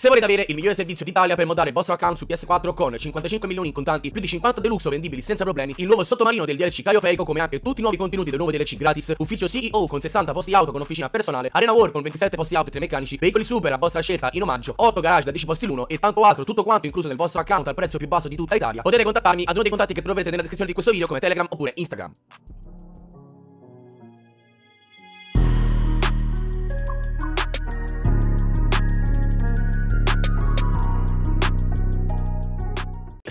Se volete avere il migliore servizio d'Italia per modare il vostro account su PS4 con 55 milioni in contanti, più di 50 deluxe vendibili senza problemi, il nuovo sottomarino del DLC Caio Feico come anche tutti i nuovi contenuti del nuovo DLC gratis, ufficio CEO con 60 posti auto con officina personale, Arena War con 27 posti auto e 3 meccanici, veicoli super a vostra scelta in omaggio, 8 garage da 10 posti l'uno e tanto altro, tutto quanto incluso nel vostro account al prezzo più basso di tutta Italia. Potete contattarmi ad uno dei contatti che troverete nella descrizione di questo video come Telegram oppure Instagram.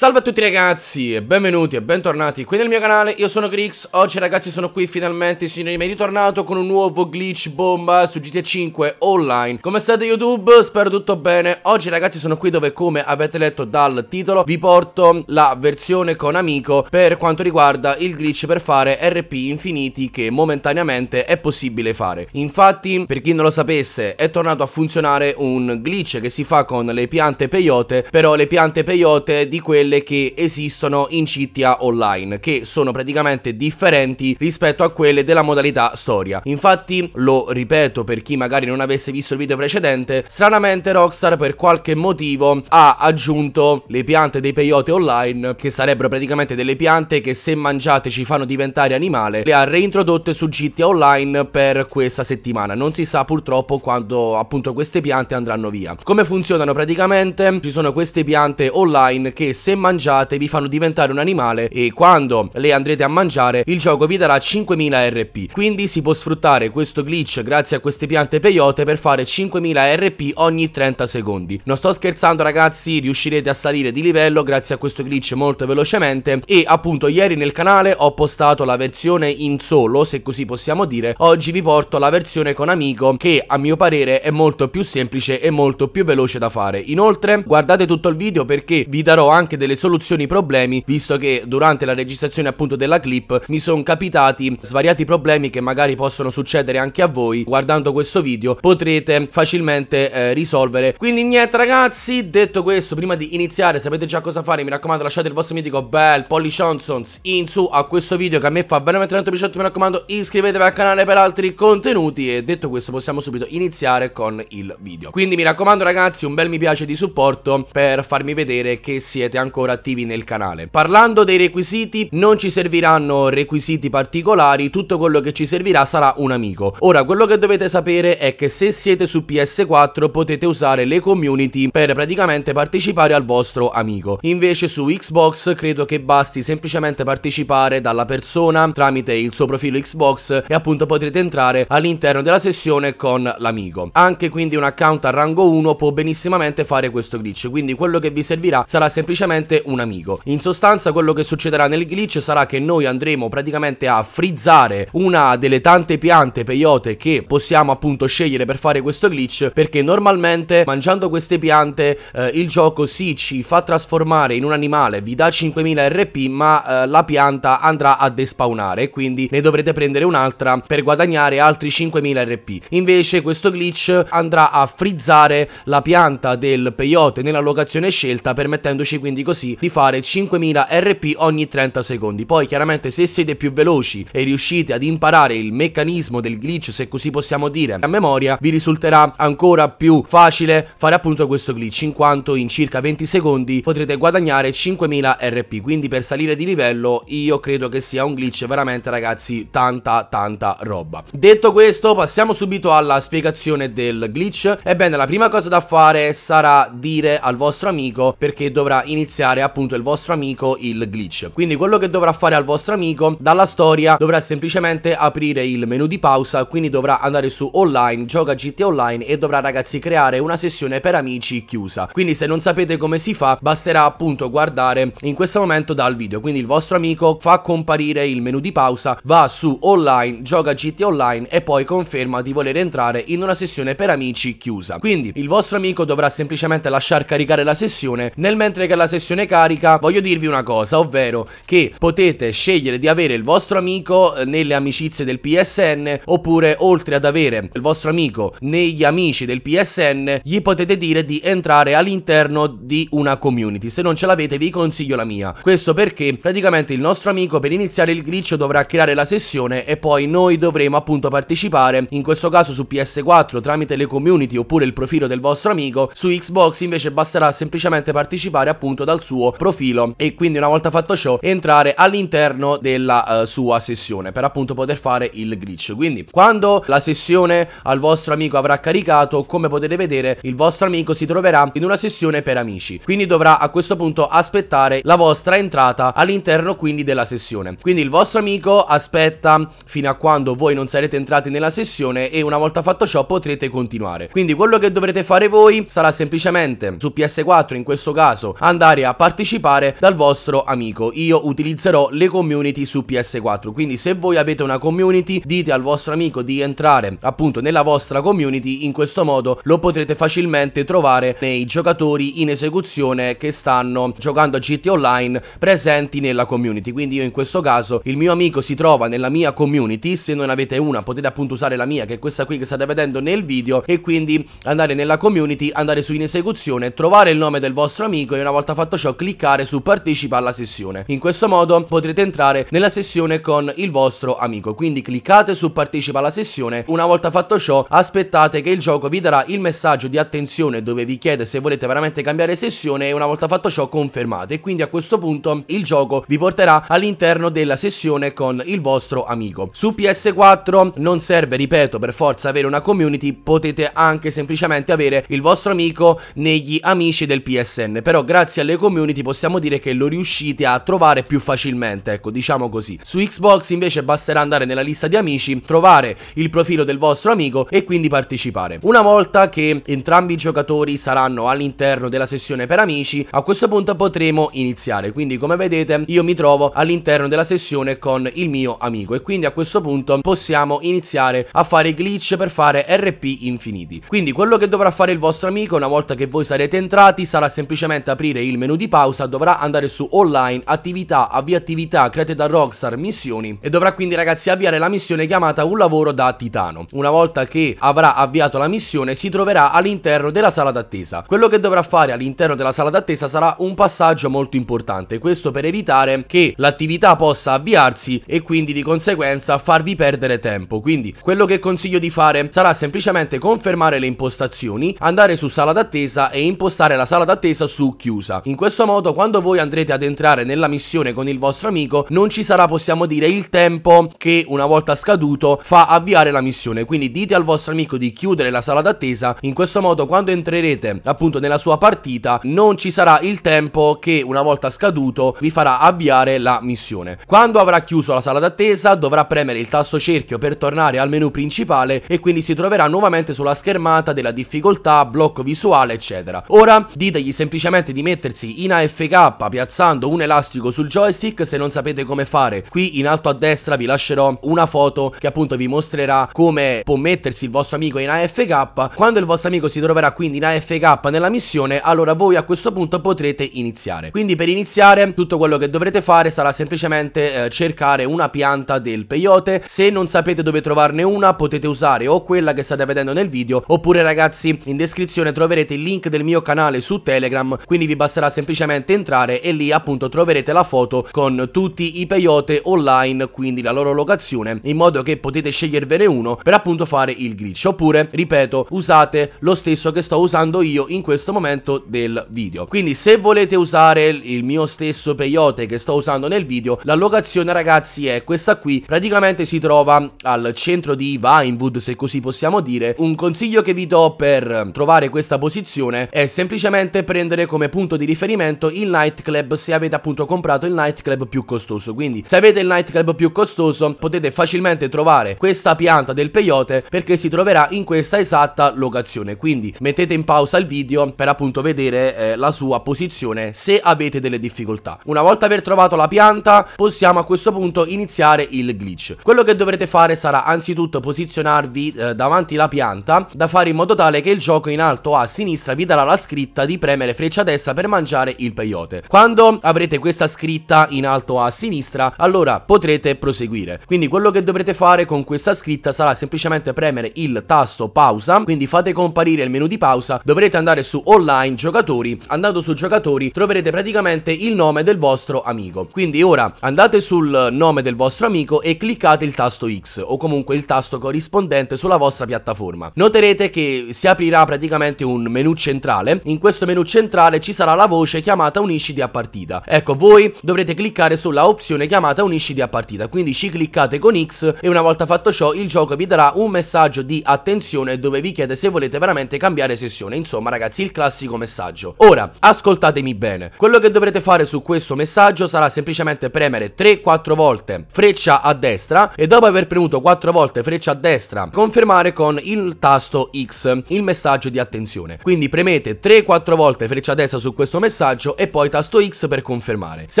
Salve a tutti ragazzi e benvenuti e bentornati qui nel mio canale, io sono Grix Oggi ragazzi sono qui finalmente, signori miei, ritornato con un nuovo glitch bomba su GTA 5 online Come state YouTube? Spero tutto bene Oggi ragazzi sono qui dove come avete letto dal titolo vi porto la versione con amico Per quanto riguarda il glitch per fare RP infiniti che momentaneamente è possibile fare Infatti per chi non lo sapesse è tornato a funzionare un glitch che si fa con le piante peyote Però le piante peyote di quelle quelle che esistono in GTA Online, che sono praticamente differenti rispetto a quelle della modalità storia. Infatti, lo ripeto per chi magari non avesse visto il video precedente, stranamente Rockstar per qualche motivo ha aggiunto le piante dei peyote online, che sarebbero praticamente delle piante che se mangiate ci fanno diventare animale, le ha reintrodotte su GTA Online per questa settimana. Non si sa purtroppo quando appunto queste piante andranno via. Come funzionano praticamente? Ci sono queste piante online che se mangiate vi fanno diventare un animale e quando le andrete a mangiare il gioco vi darà 5000 RP. Quindi si può sfruttare questo glitch grazie a queste piante peyote per fare 5000 RP ogni 30 secondi. Non sto scherzando ragazzi, riuscirete a salire di livello grazie a questo glitch molto velocemente e appunto ieri nel canale ho postato la versione in solo, se così possiamo dire. Oggi vi porto la versione con amico che a mio parere è molto più semplice e molto più veloce da fare. Inoltre guardate tutto il video perché vi darò anche delle delle soluzioni ai problemi, visto che durante la registrazione appunto della clip mi sono capitati svariati problemi che magari possono succedere anche a voi guardando questo video, potrete facilmente eh, risolvere. Quindi niente ragazzi, detto questo, prima di iniziare sapete già cosa fare, mi raccomando lasciate il vostro mitico bel Polly Johnsons in su a questo video che a me fa veramente tanto piacere, mi raccomando iscrivetevi al canale per altri contenuti e detto questo possiamo subito iniziare con il video. Quindi mi raccomando ragazzi un bel mi piace di supporto per farmi vedere che siete ancora ancora attivi nel canale. Parlando dei requisiti, non ci serviranno requisiti particolari, tutto quello che ci servirà sarà un amico. Ora, quello che dovete sapere è che se siete su PS4 potete usare le community per praticamente partecipare al vostro amico. Invece su Xbox credo che basti semplicemente partecipare dalla persona tramite il suo profilo Xbox e appunto potrete entrare all'interno della sessione con l'amico. Anche quindi un account a rango 1 può benissimamente fare questo glitch, quindi quello che vi servirà sarà semplicemente praticamente un amico. In sostanza quello che succederà nel glitch sarà che noi andremo praticamente a frizzare una delle tante piante peyote che possiamo appunto scegliere per fare questo glitch perché normalmente mangiando queste piante eh, il gioco sì ci fa trasformare in un animale, vi dà 5000 RP ma eh, la pianta andrà a despawnare quindi ne dovrete prendere un'altra per guadagnare altri 5000 RP. Invece questo glitch andrà a frizzare la pianta del peyote nella locazione scelta permettendoci quindi così di fare 5000 RP ogni 30 secondi. Poi chiaramente se siete più veloci e riuscite ad imparare il meccanismo del glitch, se così possiamo dire, a memoria, vi risulterà ancora più facile fare appunto questo glitch in quanto in circa 20 secondi potrete guadagnare 5000 RP. Quindi per salire di livello io credo che sia un glitch veramente ragazzi tanta tanta roba. Detto questo passiamo subito alla spiegazione del glitch. Ebbene la prima cosa da fare sarà dire al vostro amico perché dovrà iniziare iniziare appunto il vostro amico il glitch. Quindi quello che dovrà fare al vostro amico dalla storia dovrà semplicemente aprire il menu di pausa, quindi dovrà andare su online, gioca GT online e dovrà ragazzi creare una sessione per amici chiusa. Quindi se non sapete come si fa basterà appunto guardare in questo momento dal video. Quindi il vostro amico fa comparire il menu di pausa, va su online, gioca GT online e poi conferma di voler entrare in una sessione per amici chiusa. Quindi il vostro amico dovrà semplicemente lasciar caricare la sessione nel mentre che la sessione versione carica voglio dirvi una cosa, ovvero che potete scegliere di avere il vostro amico eh, nelle amicizie del PSN oppure oltre ad avere il vostro amico negli amici del PSN gli potete dire di entrare all'interno di una community. Se non ce l'avete vi consiglio la mia. Questo perché praticamente il nostro amico per iniziare il glitch dovrà creare la sessione e poi noi dovremo appunto partecipare in questo caso su PS4 tramite le community oppure il profilo del vostro amico. Su Xbox invece basterà semplicemente partecipare appunto dal al suo profilo e quindi una volta fatto ciò entrare all'interno della uh, sua sessione per appunto poter fare il glitch. Quindi quando la sessione al vostro amico avrà caricato, come potete vedere, il vostro amico si troverà in una sessione per amici. Quindi dovrà a questo punto aspettare la vostra entrata all'interno quindi della sessione. Quindi il vostro amico aspetta fino a quando voi non sarete entrati nella sessione e una volta fatto ciò potrete continuare. Quindi quello che dovrete fare voi sarà semplicemente su PS4 in questo caso andare a a partecipare dal vostro amico. Io utilizzerò le community su PS4, quindi se voi avete una community dite al vostro amico di entrare appunto nella vostra community, in questo modo lo potrete facilmente trovare nei giocatori in esecuzione che stanno giocando a GT Online presenti nella community. Quindi io in questo caso il mio amico si trova nella mia community, se non avete una potete appunto usare la mia che è questa qui che state vedendo nel video e quindi andare nella community, andare su in esecuzione, trovare il nome del vostro amico e una volta fatto ciò cliccare su partecipa alla sessione. In questo modo potrete entrare nella sessione con il vostro amico, quindi cliccate su partecipa alla sessione, una volta fatto ciò aspettate che il gioco vi darà il messaggio di attenzione dove vi chiede se volete veramente cambiare sessione e una volta fatto ciò confermate quindi a questo punto il gioco vi porterà all'interno della sessione con il vostro amico. Su PS4 non serve, ripeto, per forza avere una community, potete anche semplicemente avere il vostro amico negli amici del PSN, però grazie alle community possiamo dire che lo riuscite a trovare più facilmente, ecco, diciamo così. Su Xbox invece basterà andare nella lista di amici, trovare il profilo del vostro amico e quindi partecipare. Una volta che entrambi i giocatori saranno all'interno della sessione per amici, a questo punto potremo iniziare. Quindi come vedete io mi trovo all'interno della sessione con il mio amico e quindi a questo punto possiamo iniziare a fare glitch per fare RP infiniti. Quindi quello che dovrà fare il vostro amico una volta che voi sarete entrati sarà semplicemente aprire il menu menu di pausa dovrà andare su online, attività, avvia attività, create da Rockstar, missioni e dovrà quindi ragazzi avviare la missione chiamata un lavoro da titano. Una volta che avrà avviato la missione si troverà all'interno della sala d'attesa. Quello che dovrà fare all'interno della sala d'attesa sarà un passaggio molto importante, questo per evitare che l'attività possa avviarsi e quindi di conseguenza farvi perdere tempo. Quindi quello che consiglio di fare sarà semplicemente confermare le impostazioni, andare su sala d'attesa e impostare la sala d'attesa su chiusa. In questo modo quando voi andrete ad entrare nella missione con il vostro amico non ci sarà possiamo dire il tempo che una volta scaduto fa avviare la missione quindi dite al vostro amico di chiudere la sala d'attesa in questo modo quando entrerete appunto nella sua partita non ci sarà il tempo che una volta scaduto vi farà avviare la missione quando avrà chiuso la sala d'attesa dovrà premere il tasto cerchio per tornare al menu principale e quindi si troverà nuovamente sulla schermata della difficoltà blocco visuale eccetera ora ditegli semplicemente di mettersi in AFK piazzando un elastico sul joystick se non sapete come fare. Qui in alto a destra vi lascerò una foto che appunto vi mostrerà come può mettersi il vostro amico in AFK. Quando il vostro amico si troverà quindi in AFK nella missione, allora voi a questo punto potrete iniziare. Quindi per iniziare tutto quello che dovrete fare sarà semplicemente eh, cercare una pianta del peyote. Se non sapete dove trovarne una potete usare o quella che state vedendo nel video oppure ragazzi in descrizione troverete il link del mio canale su Telegram quindi vi basterà semplicemente semplicemente entrare e lì appunto troverete la foto con tutti i peyote online, quindi la loro locazione, in modo che potete scegliervene uno per appunto fare il glitch. Oppure, ripeto, usate lo stesso che sto usando io in questo momento del video. Quindi se volete usare il mio stesso peyote che sto usando nel video, la locazione ragazzi è questa qui, praticamente si trova al centro di Vinewood se così possiamo dire. Un consiglio che vi do per trovare questa posizione è semplicemente prendere come punto di riferimento riferimento il nightclub se avete appunto comprato il nightclub più costoso. Quindi se avete il nightclub più costoso potete facilmente trovare questa pianta del peyote perché si troverà in questa esatta locazione. Quindi mettete in pausa il video per appunto vedere eh, la sua posizione se avete delle difficoltà. Una volta aver trovato la pianta possiamo a questo punto iniziare il glitch. Quello che dovrete fare sarà anzitutto posizionarvi eh, davanti la pianta da fare in modo tale che il gioco in alto a sinistra vi darà la scritta di premere freccia destra per mangiare lanciare il peyote. Quando avrete questa scritta in alto a sinistra, allora potrete proseguire. Quindi quello che dovrete fare con questa scritta sarà semplicemente premere il tasto pausa, quindi fate comparire il menu di pausa, dovrete andare su online giocatori, andando su giocatori troverete praticamente il nome del vostro amico. Quindi ora andate sul nome del vostro amico e cliccate il tasto X o comunque il tasto corrispondente sulla vostra piattaforma. Noterete che si aprirà praticamente un menu centrale, in questo menu centrale ci sarà la voce voce chiamata unisciti a partita. Ecco, voi dovrete cliccare sulla opzione chiamata unisciti a partita, quindi ci cliccate con X e una volta fatto ciò il gioco vi darà un messaggio di attenzione dove vi chiede se volete veramente cambiare sessione, insomma ragazzi il classico messaggio. Ora, ascoltatemi bene, quello che dovrete fare su questo messaggio sarà semplicemente premere 3-4 volte freccia a destra e dopo aver premuto 4 volte freccia a destra confermare con il tasto X il messaggio di attenzione. Quindi premete 3-4 volte freccia a destra su questo messaggio messaggio e poi tasto X per confermare. Se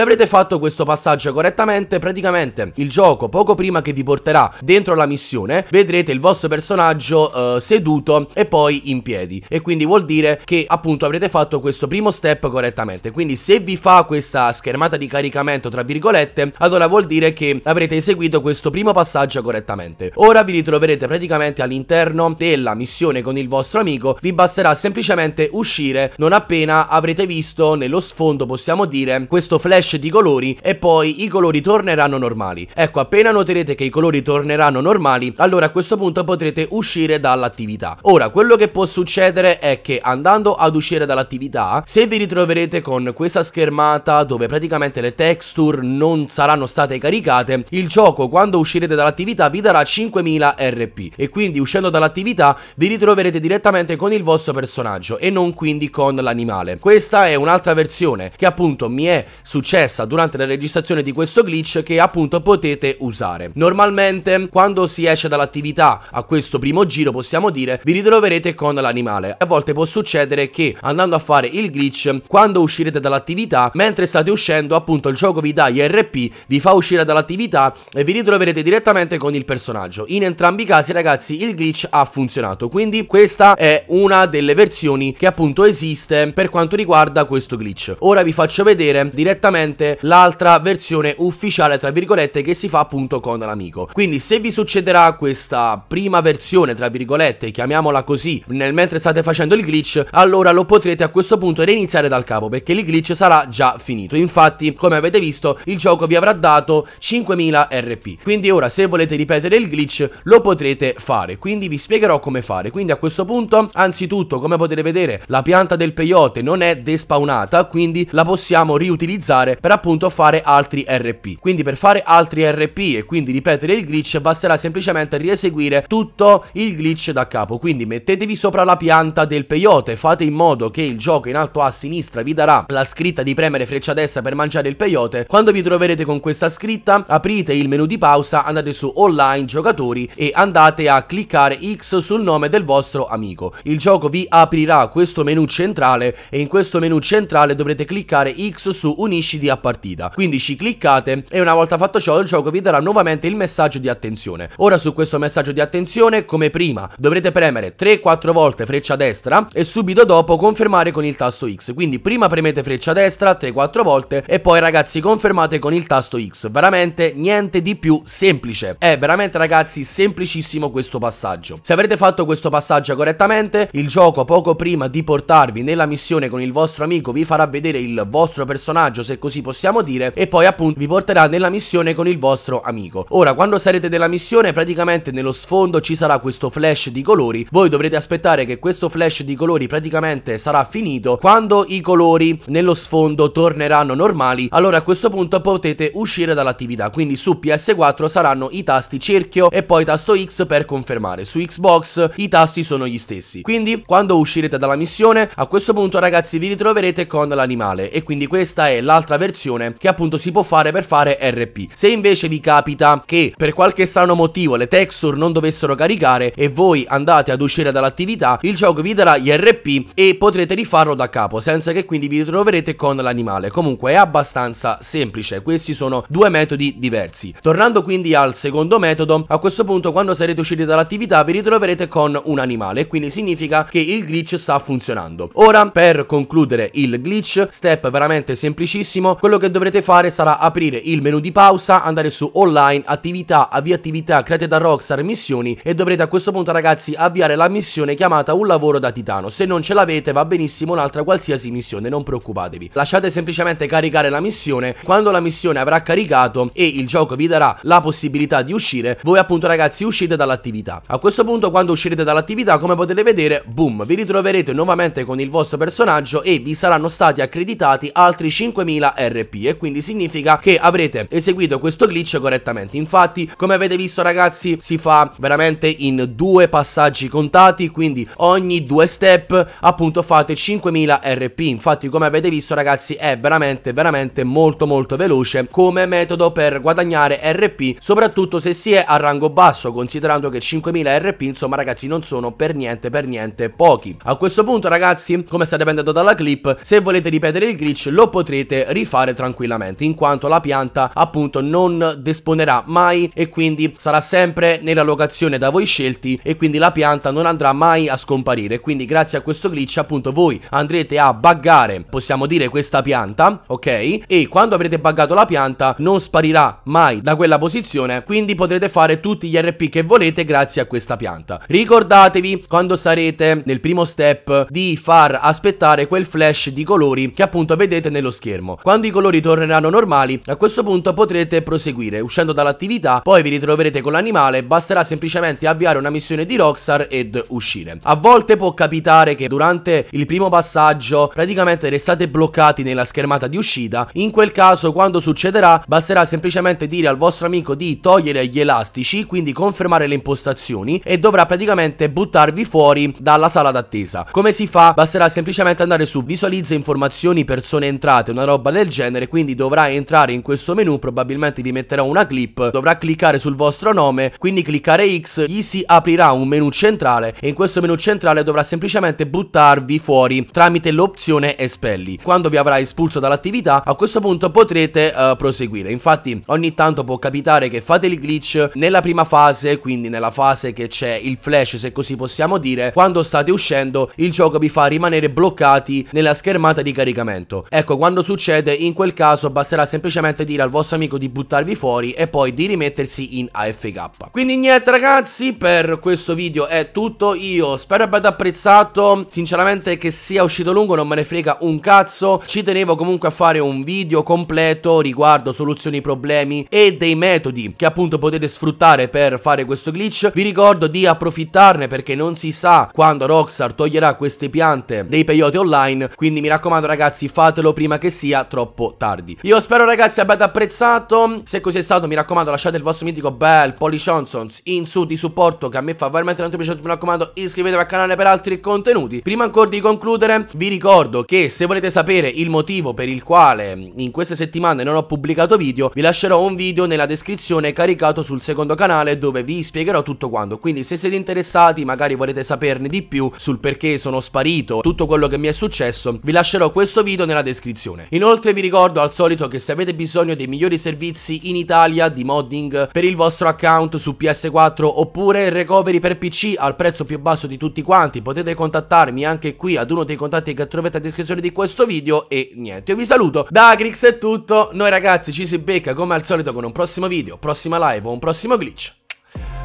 avrete fatto questo passaggio correttamente, praticamente il gioco poco prima che vi porterà dentro la missione, vedrete il vostro personaggio eh, seduto e poi in piedi. E quindi vuol dire che appunto avrete fatto questo primo step correttamente. Quindi se vi fa questa schermata di caricamento, tra virgolette, allora vuol dire che avrete eseguito questo primo passaggio correttamente. Ora vi ritroverete praticamente all'interno della missione con il vostro amico, vi basterà semplicemente uscire non appena avrete visto questo nello sfondo possiamo dire questo flash di colori e poi i colori torneranno normali. Ecco, appena noterete che i colori torneranno normali, allora a questo punto potrete uscire dall'attività. Ora, quello che può succedere è che andando ad uscire dall'attività, se vi ritroverete con questa schermata dove praticamente le texture non saranno state caricate, il gioco quando uscirete dall'attività vi darà 5000 RP e quindi uscendo dall'attività vi ritroverete direttamente con il vostro personaggio e non quindi con l'animale. Questa è una un'altra versione che appunto mi è successa durante la registrazione di questo glitch che appunto potete usare. Normalmente quando si esce dall'attività a questo primo giro possiamo dire vi ritroverete con l'animale. A volte può succedere che andando a fare il glitch quando uscirete dall'attività mentre state uscendo appunto il gioco vi dà IRP vi fa uscire dall'attività e vi ritroverete direttamente con il personaggio. In entrambi i casi ragazzi il glitch ha funzionato quindi questa è una delle versioni che appunto esiste per quanto riguarda questo questo glitch Ora vi faccio vedere direttamente l'altra versione ufficiale tra virgolette che si fa appunto con l'amico Quindi se vi succederà questa prima versione tra virgolette chiamiamola così nel mentre state facendo il glitch Allora lo potrete a questo punto reiniziare dal capo perché il glitch sarà già finito Infatti come avete visto il gioco vi avrà dato 5000 RP Quindi ora se volete ripetere il glitch lo potrete fare Quindi vi spiegherò come fare Quindi a questo punto anzitutto come potete vedere la pianta del peyote non è despawnata abbonata, quindi la possiamo riutilizzare per appunto fare altri RP. Quindi per fare altri RP e quindi ripetere il glitch basterà semplicemente rieseguire tutto il glitch da capo. Quindi mettetevi sopra la pianta del peyote, fate in modo che il gioco in alto a sinistra vi darà la scritta di premere freccia destra per mangiare il peyote. Quando vi troverete con questa scritta aprite il menu di pausa, andate su online giocatori e andate a cliccare X sul nome del vostro amico. Il gioco vi aprirà questo menu centrale e in questo menu centrale centrale dovrete cliccare X su unisci di a partita. Quindi ci cliccate e una volta fatto ciò il gioco vi darà nuovamente il messaggio di attenzione. Ora su questo messaggio di attenzione, come prima, dovrete premere 3-4 volte freccia destra e subito dopo confermare con il tasto X. Quindi prima premete freccia destra 3-4 volte e poi ragazzi confermate con il tasto X. Veramente niente di più semplice. È veramente ragazzi semplicissimo questo passaggio. Se avrete fatto questo passaggio correttamente, il gioco poco prima di portarvi nella missione con il vostro amico gioco vi farà vedere il vostro personaggio, se così possiamo dire, e poi appunto vi porterà nella missione con il vostro amico. Ora, quando sarete nella missione, praticamente nello sfondo ci sarà questo flash di colori, voi dovrete aspettare che questo flash di colori praticamente sarà finito, quando i colori nello sfondo torneranno normali, allora a questo punto potete uscire dall'attività, quindi su PS4 saranno i tasti cerchio e poi tasto X per confermare, su Xbox i tasti sono gli stessi. Quindi, quando uscirete dalla missione, a questo punto ragazzi vi ritroverete direttamente con l'animale e quindi questa è l'altra versione che appunto si può fare per fare RP. Se invece vi capita che per qualche strano motivo le texture non dovessero caricare e voi andate ad uscire dall'attività, il gioco vi darà gli RP e potrete rifarlo da capo senza che quindi vi ritroverete con l'animale. Comunque è abbastanza semplice, questi sono due metodi diversi. Tornando quindi al secondo metodo, a questo punto quando sarete usciti dall'attività vi ritroverete con un animale, quindi significa che il glitch sta funzionando. Ora per concludere il il glitch, step veramente semplicissimo, quello che dovrete fare sarà aprire il menu di pausa, andare su online, attività, avvia attività, create da Rockstar, missioni e dovrete a questo punto ragazzi avviare la missione chiamata un lavoro da titano, se non ce l'avete va benissimo un'altra qualsiasi missione, non preoccupatevi, lasciate semplicemente caricare la missione, quando la missione avrà caricato e il gioco vi darà la possibilità di uscire, voi appunto ragazzi uscite dall'attività, a questo punto quando uscirete dall'attività come potete vedere, boom, vi ritroverete nuovamente con il vostro personaggio e vi sarà saranno stati accreditati altri 5000 RP e quindi significa che avrete eseguito questo glitch correttamente. Infatti, come avete visto ragazzi, si fa veramente in due passaggi contati, quindi ogni due step appunto fate 5000 RP. Infatti, come avete visto ragazzi, è veramente veramente molto molto veloce come metodo per guadagnare RP, soprattutto se si è a rango basso, considerando che 5000 RP, insomma ragazzi, non sono per niente per niente pochi. A questo punto ragazzi, come state vedendo dalla clip, se volete ripetere il glitch lo potrete rifare tranquillamente in quanto la pianta appunto non desponerà mai e quindi sarà sempre nella locazione da voi scelti e quindi la pianta non andrà mai a scomparire quindi grazie a questo glitch appunto voi andrete a buggare possiamo dire questa pianta ok e quando avrete buggato la pianta non sparirà mai da quella posizione quindi potrete fare tutti gli RP che volete grazie a questa pianta ricordatevi quando sarete nel primo step di far aspettare quel flash di colori che appunto vedete nello schermo. Quando i colori torneranno normali, a questo punto potrete proseguire. Uscendo dall'attività, poi vi ritroverete con l'animale, basterà semplicemente avviare una missione di Rockstar ed uscire. A volte può capitare che durante il primo passaggio praticamente restate bloccati nella schermata di uscita, in quel caso quando succederà basterà semplicemente dire al vostro amico di togliere gli elastici, quindi confermare le impostazioni e dovrà praticamente buttarvi fuori dalla sala d'attesa. Come si fa? Basterà semplicemente andare su visualizzazione visualizza informazioni persone entrate, una roba del genere, quindi dovrà entrare in questo menu, probabilmente vi metterò una clip, dovrà cliccare sul vostro nome, quindi cliccare X, gli si aprirà un menu centrale e in questo menu centrale dovrà semplicemente buttarvi fuori tramite l'opzione espelli. Quando vi avrà espulso dall'attività, a questo punto potrete uh, proseguire. Infatti ogni tanto può capitare che fate il glitch nella prima fase, quindi nella fase che c'è il flash, se così possiamo dire, quando state uscendo il gioco vi fa rimanere bloccati nella scheda schermata di caricamento. Ecco, quando succede, in quel caso basterà semplicemente dire al vostro amico di buttarvi fuori e poi di rimettersi in AFK. Quindi niente ragazzi, per questo video è tutto, io spero abbiate apprezzato, sinceramente che sia uscito lungo non me ne frega un cazzo, ci tenevo comunque a fare un video completo riguardo soluzioni ai problemi e dei metodi che appunto potete sfruttare per fare questo glitch, vi ricordo di approfittarne perché non si sa quando Rockstar toglierà queste piante dei peyote online, quindi quindi mi raccomando ragazzi fatelo prima che sia troppo tardi Io spero ragazzi abbiate apprezzato Se così è stato mi raccomando lasciate il vostro mitico bel Polly Johnsons in su di supporto Che a me fa veramente tanto piacere Mi raccomando iscrivetevi al canale per altri contenuti Prima ancora di concludere vi ricordo che se volete sapere il motivo per il quale mm, in queste settimane non ho pubblicato video Vi lascerò un video nella descrizione caricato sul secondo canale dove vi spiegherò tutto quanto Quindi se siete interessati magari volete saperne di più sul perché sono sparito Tutto quello che mi è successo vi vi lascerò questo video nella descrizione. Inoltre vi ricordo al solito che se avete bisogno dei migliori servizi in Italia di modding per il vostro account su PS4 oppure recovery per PC al prezzo più basso di tutti quanti, potete contattarmi anche qui ad uno dei contatti che trovate a descrizione di questo video e niente, io vi saluto. Da Agrix è tutto, noi ragazzi ci si becca come al solito con un prossimo video, prossima live o un prossimo glitch.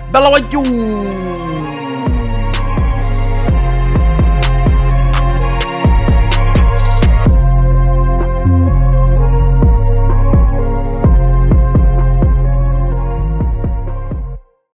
Bella guagliù!